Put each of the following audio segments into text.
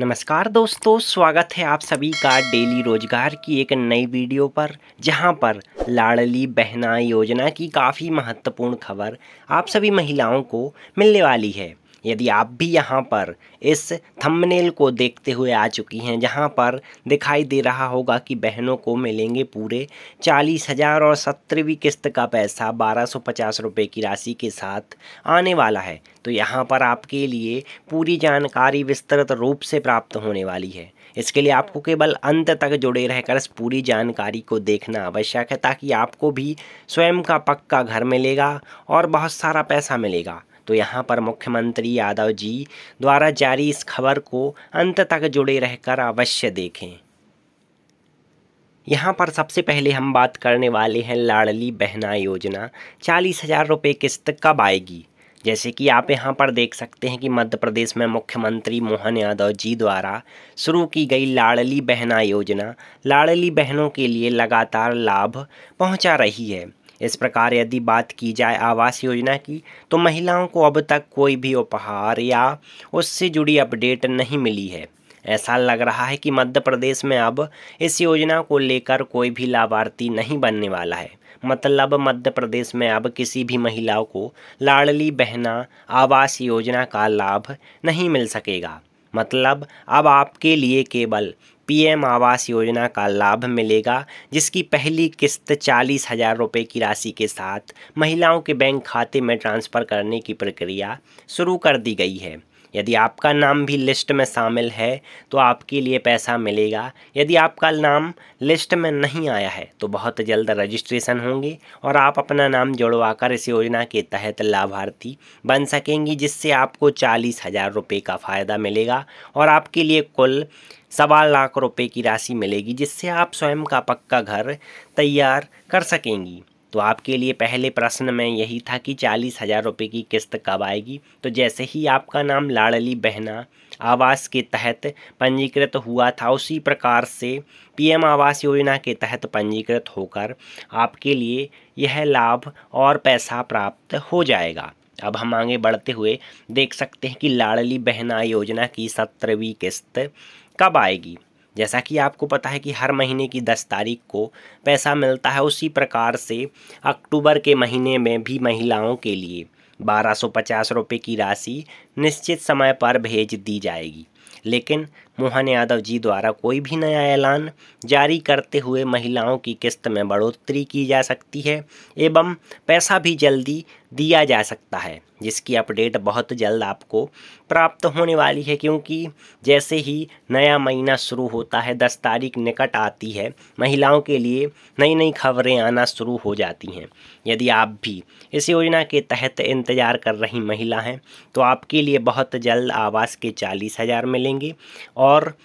नमस्कार दोस्तों स्वागत है आप सभी का डेली रोजगार की एक नई वीडियो पर जहां पर लाडली बहना योजना की काफ़ी महत्वपूर्ण खबर आप सभी महिलाओं को मिलने वाली है यदि आप भी यहाँ पर इस थंबनेल को देखते हुए आ चुकी हैं जहाँ पर दिखाई दे रहा होगा कि बहनों को मिलेंगे पूरे चालीस हज़ार और सत्रहवीं किस्त का पैसा बारह सौ पचास रुपये की राशि के साथ आने वाला है तो यहाँ पर आपके लिए पूरी जानकारी विस्तृत रूप से प्राप्त होने वाली है इसके लिए आपको केवल अंत तक जुड़े रहकर इस पूरी जानकारी को देखना आवश्यक है ताकि आपको भी स्वयं का पक्का घर मिलेगा और बहुत सारा पैसा मिलेगा तो यहाँ पर मुख्यमंत्री यादव जी द्वारा जारी इस खबर को अंत तक जुड़े रहकर अवश्य देखें यहाँ पर सबसे पहले हम बात करने वाले हैं लाडली बहना योजना चालीस हज़ार रुपये किस्त कब आएगी जैसे कि आप यहाँ पर देख सकते हैं कि मध्य प्रदेश में मुख्यमंत्री मोहन यादव जी द्वारा शुरू की गई लाडली बहना योजना लाडली बहनों के लिए लगातार लाभ पहुँचा रही है इस प्रकार यदि बात की जाए आवास योजना की तो महिलाओं को अब तक कोई भी उपहार या उससे जुड़ी अपडेट नहीं मिली है ऐसा लग रहा है कि मध्य प्रदेश में अब इस योजना को लेकर कोई भी लाभार्थी नहीं बनने वाला है मतलब मध्य प्रदेश में अब किसी भी महिला को लाडली बहना आवास योजना का लाभ नहीं मिल सकेगा मतलब अब आपके लिए केवल पीएम आवास योजना का लाभ मिलेगा जिसकी पहली किस्त चालीस हज़ार रुपये की राशि के साथ महिलाओं के बैंक खाते में ट्रांसफ़र करने की प्रक्रिया शुरू कर दी गई है यदि आपका नाम भी लिस्ट में शामिल है तो आपके लिए पैसा मिलेगा यदि आपका नाम लिस्ट में नहीं आया है तो बहुत जल्द रजिस्ट्रेशन होंगे और आप अपना नाम जुड़वाकर इस योजना के तहत लाभार्थी बन सकेंगी जिससे आपको चालीस हज़ार रुपये का फ़ायदा मिलेगा और आपके लिए कुल सवा लाख रुपये की राशि मिलेगी जिससे आप स्वयं का पक्का घर तैयार कर सकेंगी तो आपके लिए पहले प्रश्न में यही था कि चालीस हज़ार रुपये की किस्त कब आएगी तो जैसे ही आपका नाम लाडली बहना आवास के तहत पंजीकृत हुआ था उसी प्रकार से पीएम आवास योजना के तहत पंजीकृत होकर आपके लिए यह लाभ और पैसा प्राप्त हो जाएगा अब हम आगे बढ़ते हुए देख सकते हैं कि लाडली बहना योजना की सत्रहवीं किस्त कब आएगी जैसा कि आपको पता है कि हर महीने की दस तारीख को पैसा मिलता है उसी प्रकार से अक्टूबर के महीने में भी महिलाओं के लिए बारह सौ पचास रुपये की राशि निश्चित समय पर भेज दी जाएगी लेकिन मोहन यादव जी द्वारा कोई भी नया ऐलान जारी करते हुए महिलाओं की किस्त में बढ़ोतरी की जा सकती है एवं पैसा भी जल्दी दिया जा सकता है जिसकी अपडेट बहुत जल्द आपको प्राप्त होने वाली है क्योंकि जैसे ही नया महीना शुरू होता है दस तारीख निकट आती है महिलाओं के लिए नई नई खबरें आना शुरू हो जाती हैं यदि आप भी इस योजना के तहत इंतज़ार कर रही महिला हैं तो आपके लिए बहुत जल्द आवास के चालीस हज़ार मिलेंगे और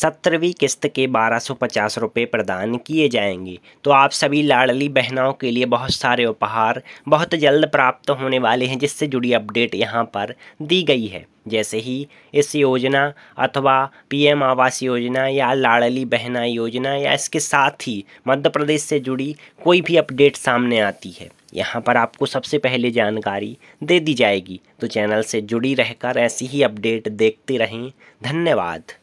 सत्रहवीं किस्त के बारह सौ पचास रुपये प्रदान किए जाएंगे तो आप सभी लाडली बहनों के लिए बहुत सारे उपहार बहुत जल्द प्राप्त होने वाले हैं जिससे जुड़ी अपडेट यहाँ पर दी गई है जैसे ही इस योजना अथवा पीएम आवास योजना या लाडली बहना योजना या इसके साथ ही मध्य प्रदेश से जुड़ी कोई भी अपडेट सामने आती है यहाँ पर आपको सबसे पहले जानकारी दे दी जाएगी तो चैनल से जुड़ी रहकर ऐसी ही अपडेट देखते रहें धन्यवाद